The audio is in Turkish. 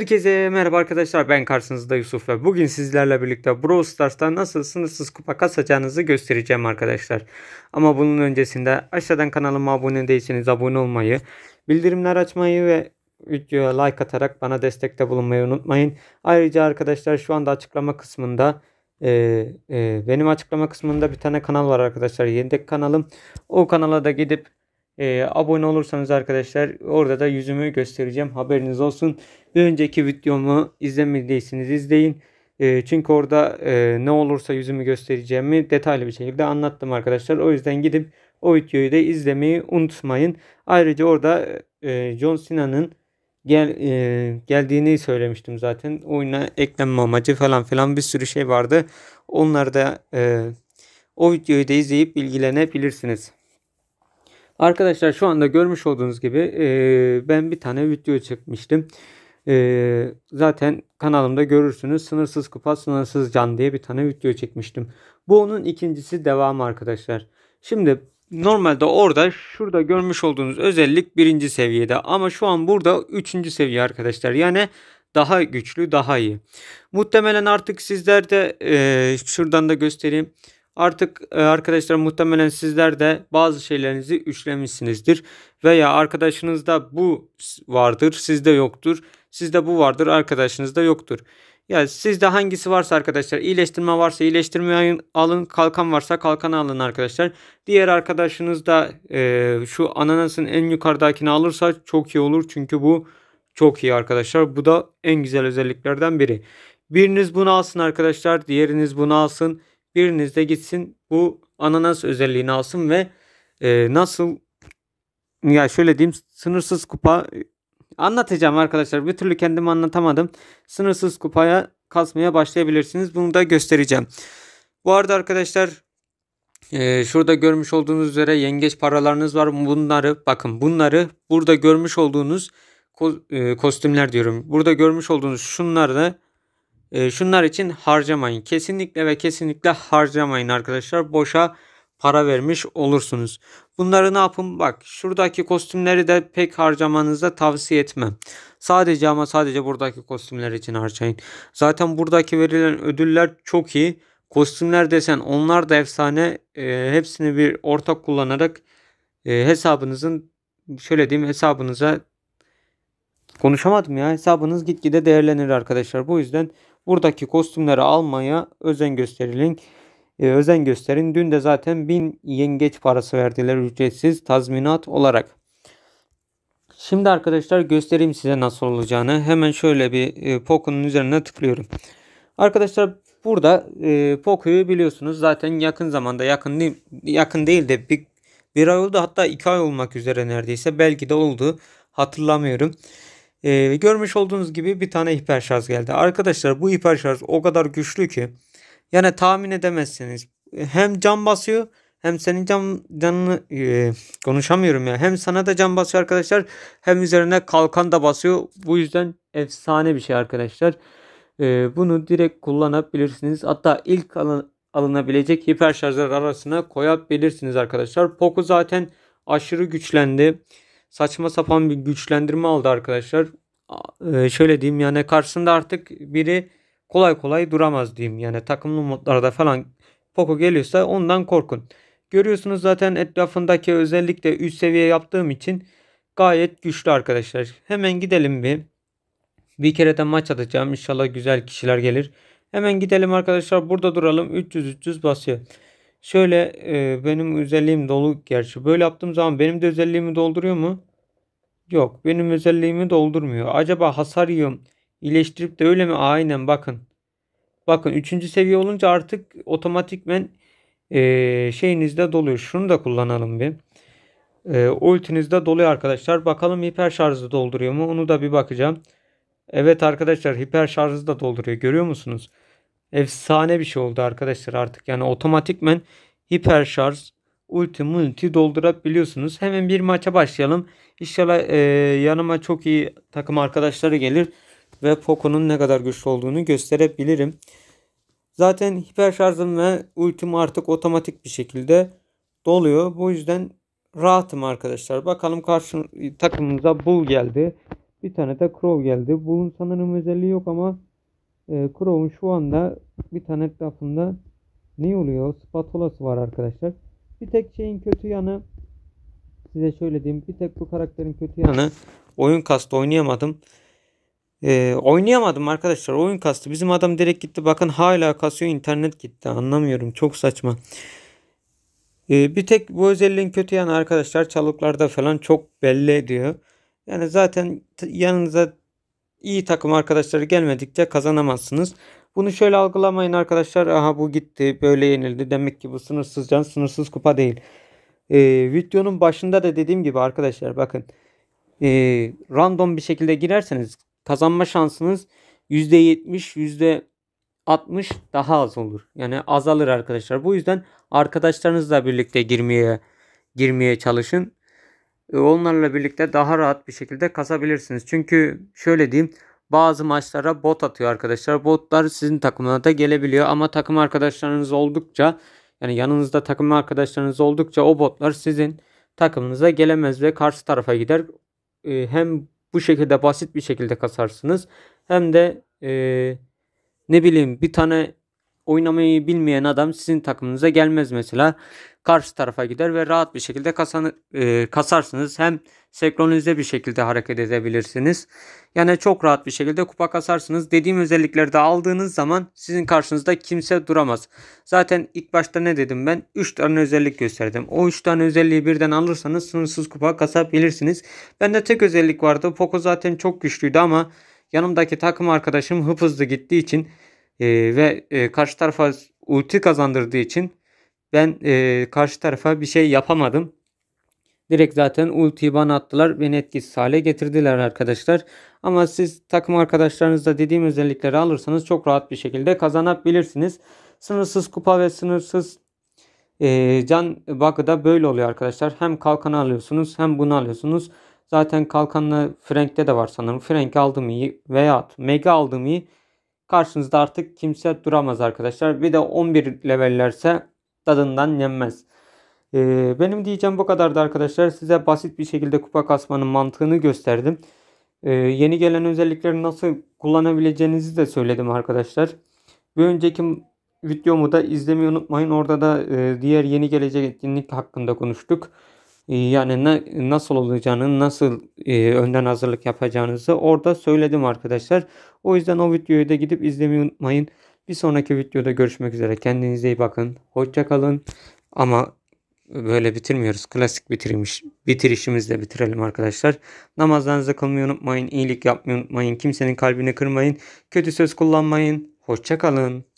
Herkese merhaba arkadaşlar ben karşınızda Yusuf ve bugün sizlerle birlikte Brawl Stars'ta nasıl sınırsız kupa kasacağınızı göstereceğim arkadaşlar. Ama bunun öncesinde aşağıdan kanalıma abone değilseniz abone olmayı, bildirimler açmayı ve videoya like atarak bana destekte bulunmayı unutmayın. Ayrıca arkadaşlar şu anda açıklama kısmında e, e, benim açıklama kısmında bir tane kanal var arkadaşlar yedek kanalım. O kanala da gidip e, abone olursanız arkadaşlar orada da yüzümü göstereceğim. Haberiniz olsun. Bir önceki videomu izlemediyseniz izleyin. E, çünkü orada e, ne olursa yüzümü göstereceğimi detaylı bir şekilde anlattım arkadaşlar. O yüzden gidip o videoyu da izlemeyi unutmayın. Ayrıca orada e, John Cena'nın gel, e, geldiğini söylemiştim zaten. Oyuna eklenme amacı falan filan bir sürü şey vardı. Onlar da e, o videoyu da izleyip bilgilenebilirsiniz. Arkadaşlar şu anda görmüş olduğunuz gibi e, ben bir tane video çekmiştim. E, zaten kanalımda görürsünüz sınırsız kupa sınırsız can diye bir tane video çekmiştim. Bu onun ikincisi devamı arkadaşlar. Şimdi normalde orada şurada görmüş olduğunuz özellik birinci seviyede ama şu an burada üçüncü seviye arkadaşlar. Yani daha güçlü daha iyi. Muhtemelen artık sizler de e, şuradan da göstereyim. Artık e, arkadaşlar muhtemelen sizler de bazı şeylerinizi üçlemişsinizdir. Veya arkadaşınızda bu vardır sizde yoktur. Sizde bu vardır arkadaşınızda yoktur. Ya yani sizde hangisi varsa arkadaşlar iyileştirme varsa iyileştirme alın kalkan varsa kalkanı alın arkadaşlar. Diğer arkadaşınız da e, şu ananasın en yukarıdakini alırsa çok iyi olur. Çünkü bu çok iyi arkadaşlar. Bu da en güzel özelliklerden biri. Biriniz bunu alsın arkadaşlar diğeriniz bunu alsın. Biriniz de gitsin bu ananas özelliğini alsın ve e, nasıl ya şöyle diyeyim sınırsız kupa e, anlatacağım arkadaşlar. Bir türlü kendimi anlatamadım. Sınırsız kupaya kasmaya başlayabilirsiniz. Bunu da göstereceğim. Bu arada arkadaşlar ee, şurada görmüş olduğunuz üzere yengeç paralarınız var. Bunları bakın bunları burada görmüş olduğunuz ko e, kostümler diyorum. Burada görmüş olduğunuz şunlar da ee, şunlar için harcamayın. Kesinlikle ve kesinlikle harcamayın arkadaşlar. Boşa para vermiş olursunuz. Bunları ne yapın? Bak şuradaki kostümleri de pek harcamanızda tavsiye etmem. Sadece ama sadece buradaki kostümler için harcayın. Zaten buradaki verilen ödüller çok iyi. Kostümler desen onlar da efsane. E, hepsini bir ortak kullanarak e, hesabınızın şöyle diyeyim hesabınıza konuşamadım ya hesabınız gitgide değerlenir arkadaşlar. Bu yüzden Buradaki kostümleri almaya özen gösterilin. E, özen gösterin. Dün de zaten 1000 yengeç parası verdiler ücretsiz tazminat olarak. Şimdi arkadaşlar göstereyim size nasıl olacağını. Hemen şöyle bir e, Poco'nun üzerine tıklıyorum. Arkadaşlar burada e, Poco'yu biliyorsunuz zaten yakın zamanda yakın değil, yakın değil de bir, bir ay oldu hatta iki ay olmak üzere neredeyse belki de oldu hatırlamıyorum. Ee, görmüş olduğunuz gibi bir tane hiperşarj geldi. Arkadaşlar bu hiperşarj o kadar güçlü ki yani tahmin edemezsiniz. Hem cam basıyor hem senin can canını e, konuşamıyorum ya. Hem sana da cam basıyor arkadaşlar hem üzerine kalkan da basıyor. Bu yüzden efsane bir şey arkadaşlar. Ee, bunu direkt kullanabilirsiniz. Hatta ilk alın, alınabilecek hiperşarjlar arasına koyabilirsiniz arkadaşlar. Poku zaten aşırı güçlendi saçma sapan bir güçlendirme aldı arkadaşlar. Ee, şöyle diyeyim yani karşısında artık biri kolay kolay duramaz diyeyim. Yani takımlı modlarda falan Poco geliyorsa ondan korkun. Görüyorsunuz zaten etrafındaki özellikle üst seviye yaptığım için gayet güçlü arkadaşlar. Hemen gidelim bir. Bir kere de maç atacağım. İnşallah güzel kişiler gelir. Hemen gidelim arkadaşlar. Burada duralım. 300-300 basıyor. Şöyle e, benim özelliğim dolu gerçi. Böyle yaptığım zaman benim de özelliğimi dolduruyor mu? Yok benim özelliğimi doldurmuyor. Acaba hasar yiyorum. İyileştirip de öyle mi? Aynen bakın. Bakın 3. seviye olunca artık otomatikmen e, şeyinizde doluyor. Şunu da kullanalım bir. E, ultinizde doluyor arkadaşlar. Bakalım hiper şarjı dolduruyor mu? Onu da bir bakacağım. Evet arkadaşlar hiper şarjı da dolduruyor. Görüyor musunuz? Efsane bir şey oldu arkadaşlar artık. Yani otomatikmen hiper şarj ulti multi doldurabiliyorsunuz. Hemen bir maça başlayalım. İnşallah e, yanıma çok iyi takım arkadaşları gelir ve Poco'nun ne kadar güçlü olduğunu gösterebilirim. Zaten hiper şarjım ve ultim artık otomatik bir şekilde doluyor. Bu yüzden rahatım arkadaşlar. Bakalım karşı takımımıza Bull geldi. Bir tane de Crow geldi. Bull'un sanırım özelliği yok ama e, Crow'un şu anda bir tane etrafında ne oluyor? Spatulası var arkadaşlar. Bir tek şeyin kötü yanı size şöyle diyeyim. Bir tek bu karakterin kötü yanı oyun kastı oynayamadım. Ee, oynayamadım arkadaşlar oyun kastı. Bizim adam direkt gitti. Bakın hala kasıyor internet gitti. Anlamıyorum. Çok saçma. Ee, bir tek bu özelliğin kötü yanı arkadaşlar çalıklarda falan çok belli ediyor. Yani zaten yanınıza iyi takım arkadaşları gelmedikçe kazanamazsınız. Bunu şöyle algılamayın arkadaşlar. Aha bu gitti böyle yenildi. Demek ki bu sınırsız can sınırsız kupa değil. Ee, videonun başında da dediğim gibi arkadaşlar bakın. E, random bir şekilde girerseniz kazanma şansınız %70 %60 daha az olur. Yani azalır arkadaşlar. Bu yüzden arkadaşlarınızla birlikte girmeye girmeye çalışın. Ee, onlarla birlikte daha rahat bir şekilde kasabilirsiniz. Çünkü şöyle diyeyim bazı maçlara bot atıyor arkadaşlar. Botlar sizin takımına da gelebiliyor ama takım arkadaşlarınız oldukça yani yanınızda takım arkadaşlarınız oldukça o botlar sizin takımınıza gelemez ve karşı tarafa gider. Ee, hem bu şekilde basit bir şekilde kasarsınız hem de e, ne bileyim bir tane oynamayı bilmeyen adam sizin takımınıza gelmez mesela. Karşı tarafa gider ve rahat bir şekilde kasan, e, kasarsınız. Hem senkronize bir şekilde hareket edebilirsiniz. Yani çok rahat bir şekilde kupa kasarsınız. Dediğim özellikleri de aldığınız zaman sizin karşınızda kimse duramaz. Zaten ilk başta ne dedim ben? 3 tane özellik gösterdim. O 3 tane özelliği birden alırsanız sınırsız kupa kasabilirsiniz. Bende tek özellik vardı. Poco zaten çok güçlüydü ama yanımdaki takım arkadaşım hıp hızlı gittiği için e, ve e, karşı tarafa ulti kazandırdığı için ben e, karşı tarafa bir şey yapamadım. Direkt zaten ultiyi bana attılar. Beni etkisiz hale getirdiler arkadaşlar. Ama siz takım arkadaşlarınızda dediğim özellikleri alırsanız çok rahat bir şekilde kazanabilirsiniz. Sınırsız kupa ve sınırsız e, can bakı da böyle oluyor arkadaşlar. Hem kalkanı alıyorsunuz hem bunu alıyorsunuz. Zaten kalkanla Frank'te de var sanırım. Frank aldım iyi veya mega aldım iyi karşınızda artık kimse duramaz arkadaşlar. Bir de 11 levellerse tadından yenmez. Ee, benim diyeceğim bu kadardı arkadaşlar. Size basit bir şekilde kupa kasmanın mantığını gösterdim. Ee, yeni gelen özellikleri nasıl kullanabileceğinizi de söyledim arkadaşlar. Bir önceki videomu da izlemeyi unutmayın. Orada da e, diğer yeni gelecek etkinlik hakkında konuştuk. Ee, yani ne, nasıl olacağını, nasıl e, önden hazırlık yapacağınızı orada söyledim arkadaşlar. O yüzden o videoyu da gidip izlemeyi unutmayın. Bir sonraki videoda görüşmek üzere. Kendinize iyi bakın. Hoşçakalın. Ama böyle bitirmiyoruz. Klasik bitirmiş, bitirişimizle bitirelim arkadaşlar. Namazlarınızı kılmayı unutmayın. İyilik yapmayı unutmayın. Kimsenin kalbini kırmayın. Kötü söz kullanmayın. Hoşçakalın.